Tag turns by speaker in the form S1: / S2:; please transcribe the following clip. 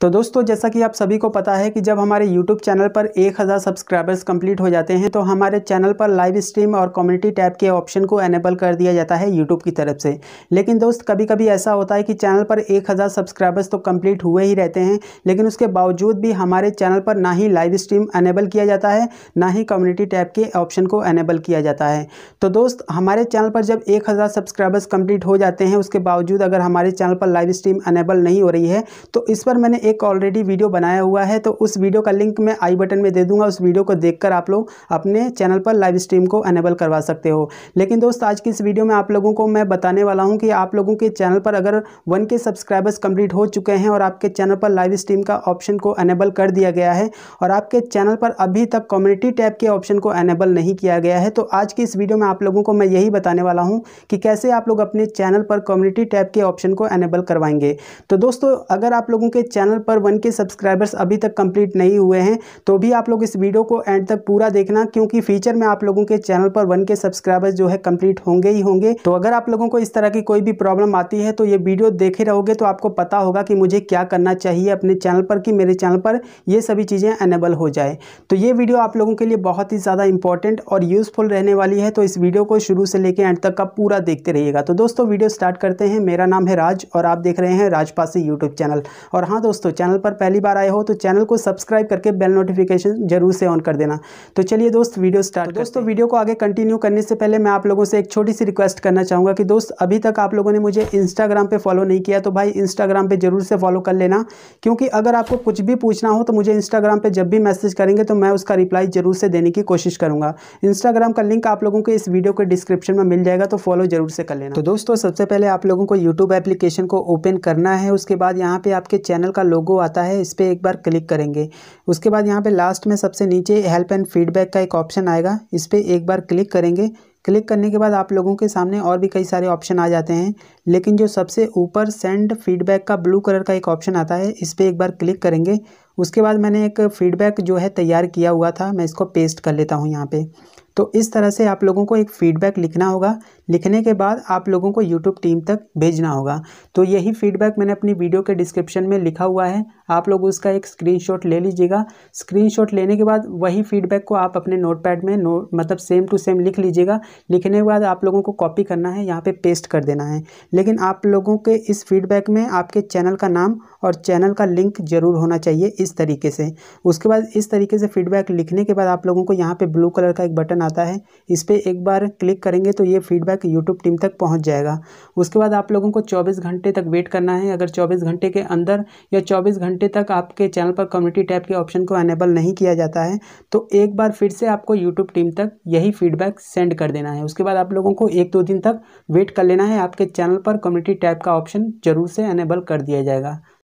S1: तो दोस्तों जैसा कि आप सभी को पता है कि जब हमारे YouTube चैनल पर 1000 सब्सक्राइबर्स कंप्लीट हो जाते हैं तो हमारे चैनल पर लाइव स्ट्रीम और कम्युनिटी टैब के ऑप्शन को एनेबल कर दिया जाता है YouTube की तरफ से लेकिन दोस्त कभी कभी ऐसा होता है कि चैनल पर 1000 सब्सक्राइबर्स तो कंप्लीट हुए ही रहते हैं लेकिन उसके बावजूद भी हमारे चैनल पर ना ही लाइव स्ट्रीम एनेबल किया जाता है ना ही कम्युनिटी टैब के ऑप्शन को एनेबल किया जाता है तो दोस्त हमारे चैनल पर जब एक सब्सक्राइबर्स कंप्लीट हो जाते हैं उसके बावजूद अगर हमारे चैनल पर लाइव स्ट्रीम अनेबल नहीं हो रही है तो इस पर मैंने एक ऑलरेडी वीडियो बनाया हुआ है तो उस वीडियो का लिंक मैं आई बटन में दे दूंगा उस वीडियो को देखकर आप लोग अपने चैनल पर लाइव स्ट्रीम को अनेबल करवा सकते हो लेकिन दोस्त आज की इस वीडियो में आप लोगों को मैं बताने वाला हूँ कि आप लोगों के चैनल पर अगर वन के सब्सक्राइबर्स कंप्लीट हो चुके हैं और आपके चैनल पर लाइव स्ट्रीम का ऑप्शन को अनेबल कर दिया गया है और आपके चैनल पर अभी तक कम्युनिटी टैब के ऑप्शन को अनेबल नहीं किया गया है तो आज की इस वीडियो में आप लोगों को मैं यही बताने वाला हूँ कि कैसे आप लोग अपने चैनल पर कम्युनिटी टैब के ऑप्शन को अनेबल करवाएंगे तो दोस्तों अगर आप लोगों के चैनल चैनल पर वन के सब्सक्राइबर्स अभी तक कंप्लीट नहीं हुए हैं तो भी आप लोग इस वीडियो को एंड तक पूरा देखना क्योंकि फ्यूचर में आप लोगों के चैनल पर वन के सब्सक्राइबर्स जो है कंप्लीट होंगे ही होंगे तो अगर आप लोगों को इस तरह की कोई भी प्रॉब्लम आती है तो ये वीडियो देखे रहोगे तो आपको पता होगा कि मुझे क्या करना चाहिए अपने चैनल पर कि मेरे चैनल पर ये सभी चीज़ें अनेबल हो जाए तो ये वीडियो आप लोगों के लिए बहुत ही ज़्यादा इंपॉर्टेंट और यूज़फुल रहने वाली है तो इस वीडियो को शुरू से लेकर एंड तक का पूरा देखते रहिएगा तो दोस्तों वीडियो स्टार्ट करते हैं मेरा नाम है राज और आप देख रहे हैं राजपासी यूट्यूब चैनल और हाँ दोस्तों दोस्तों चैनल पर पहली बार आए हो तो चैनल को सब्सक्राइब करके बेल नोटिफिकेशन जरूर से ऑन कर देना तो चलिए दोस्त वीडियो स्टार्ट तो दोस्तों वीडियो को आगे कंटिन्यू करने से पहले मैं आप लोगों से एक छोटी सी रिक्वेस्ट करना चाहूँगा कि दोस्त अभी तक आप लोगों ने मुझे इंस्टाग्राम पर फॉलो नहीं किया तो भाई इंस्टाग्राम पर जरूर से फॉलो कर लेना क्योंकि अगर आपको कुछ भी पूछना हो तो मुझे इंस्टाग्राम पर जब भी मैसेज करेंगे तो मैं उसका रिप्लाई जरूर से देने की कोशिश करूँगा इंस्टाग्राम का लिंक आप लोगों को इस वीडियो के डिस्क्रिप्शन में मिल जाएगा तो फॉलो जरूर से कर लेना तो दोस्तों सबसे पहले आप लोगों को यूट्यूब एप्लीकेशन को ओपन करना है उसके बाद यहाँ पे आपके चैनल का लोगो आता है इस पर एक बार क्लिक करेंगे उसके बाद यहाँ पे लास्ट में सबसे नीचे हेल्प एंड फीडबैक का एक ऑप्शन आएगा इस पर एक बार क्लिक करेंगे क्लिक करने के बाद आप लोगों के सामने और भी कई सारे ऑप्शन आ जाते हैं लेकिन जो सबसे ऊपर सेंड फीडबैक का ब्लू कलर का एक ऑप्शन आता है इस पर एक बार क्लिक करेंगे उसके बाद मैंने एक फ़ीडबैक जो है तैयार किया हुआ था मैं इसको पेस्ट कर लेता हूँ यहाँ पर तो इस तरह से आप लोगों को एक फ़ीडबैक लिखना होगा लिखने के बाद आप लोगों को यूट्यूब टीम तक भेजना होगा तो यही फीडबैक मैंने अपनी वीडियो के डिस्क्रिप्शन में लिखा हुआ है आप लोग उसका एक स्क्रीनशॉट ले लीजिएगा स्क्रीनशॉट लेने के बाद वही फीडबैक को आप अपने नोटपैड में नोट मतलब सेम टू सेम लिख लीजिएगा लिखने के बाद आप लोगों को कॉपी करना है यहाँ पे पेस्ट कर देना है लेकिन आप लोगों के इस फीडबैक में आपके चैनल का नाम और चैनल का लिंक ज़रूर होना चाहिए इस तरीके से उसके बाद इस तरीके से फीडबैक लिखने के बाद आप लोगों को यहाँ पर ब्लू कलर का एक बटन आता है इस पर एक बार क्लिक करेंगे तो ये फीडबैक यूट्यूब टीम तक पहुंच जाएगा उसके बाद आप लोगों को चौबीस घंटे तक वेट करना है अगर चौबीस घंटे के अंदर या चौबीस घंटे तक आपके चैनल पर कम्युनिटी टैब के ऑप्शन को अनेबल नहीं किया जाता है तो एक बार फिर से आपको यूट्यूब टीम तक यही फीडबैक सेंड कर देना है उसके बाद आप लोगों को एक दो दिन तक वेट कर लेना है आपके चैनल पर कम्युनिटी टैब का ऑप्शन जरूर से अनेबल कर दिया जाएगा